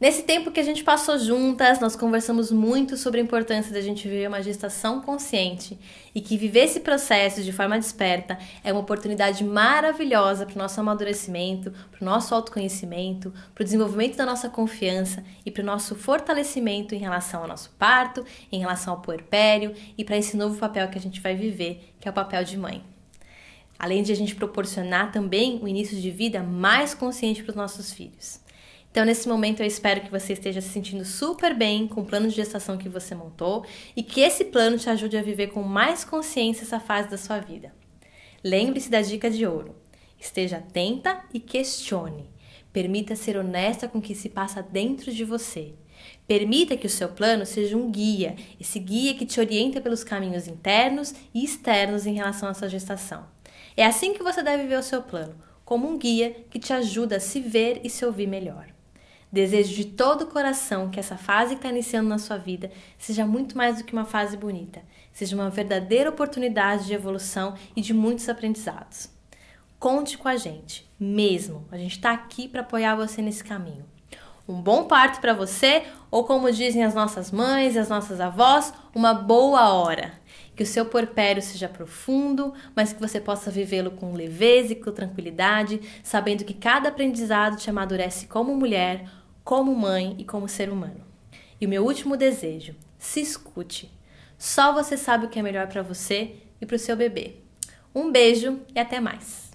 Nesse tempo que a gente passou juntas, nós conversamos muito sobre a importância da gente viver uma gestação consciente e que viver esse processo de forma desperta é uma oportunidade maravilhosa para o nosso amadurecimento, para o nosso autoconhecimento, para o desenvolvimento da nossa confiança e para o nosso fortalecimento em relação ao nosso parto, em relação ao puerpério e para esse novo papel que a gente vai viver, que é o papel de mãe além de a gente proporcionar também o início de vida mais consciente para os nossos filhos. Então, nesse momento, eu espero que você esteja se sentindo super bem com o plano de gestação que você montou e que esse plano te ajude a viver com mais consciência essa fase da sua vida. Lembre-se da dica de ouro: esteja atenta e questione. Permita ser honesta com o que se passa dentro de você. Permita que o seu plano seja um guia, esse guia que te orienta pelos caminhos internos e externos em relação à sua gestação. É assim que você deve ver o seu plano, como um guia que te ajuda a se ver e se ouvir melhor. Desejo de todo o coração que essa fase que está iniciando na sua vida seja muito mais do que uma fase bonita, seja uma verdadeira oportunidade de evolução e de muitos aprendizados. Conte com a gente, mesmo. A gente está aqui para apoiar você nesse caminho. Um bom parto para você, ou como dizem as nossas mães e as nossas avós, uma boa hora. Que o seu porpério seja profundo, mas que você possa vivê-lo com leveza e com tranquilidade, sabendo que cada aprendizado te amadurece como mulher, como mãe e como ser humano. E o meu último desejo: se escute. Só você sabe o que é melhor para você e para o seu bebê. Um beijo e até mais!